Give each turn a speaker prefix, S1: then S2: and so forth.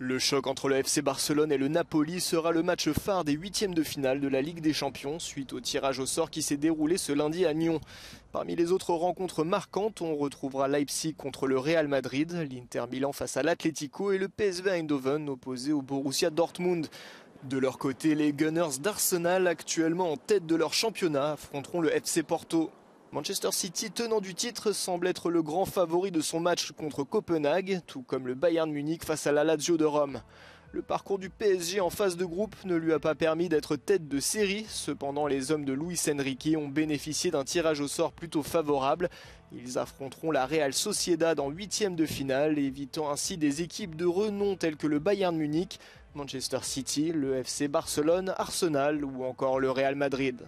S1: Le choc entre le FC Barcelone et le Napoli sera le match phare des huitièmes de finale de la Ligue des Champions suite au tirage au sort qui s'est déroulé ce lundi à Nyon. Parmi les autres rencontres marquantes, on retrouvera Leipzig contre le Real Madrid, l'Inter Milan face à l'Atlético et le PSV Eindhoven opposé au Borussia Dortmund. De leur côté, les Gunners d'Arsenal, actuellement en tête de leur championnat, affronteront le FC Porto. Manchester City, tenant du titre, semble être le grand favori de son match contre Copenhague, tout comme le Bayern Munich face à la Lazio de Rome. Le parcours du PSG en phase de groupe ne lui a pas permis d'être tête de série, cependant les hommes de Luis Enrique ont bénéficié d'un tirage au sort plutôt favorable. Ils affronteront la Real Sociedad en huitième de finale, évitant ainsi des équipes de renom telles que le Bayern Munich, Manchester City, le FC Barcelone, Arsenal ou encore le Real Madrid.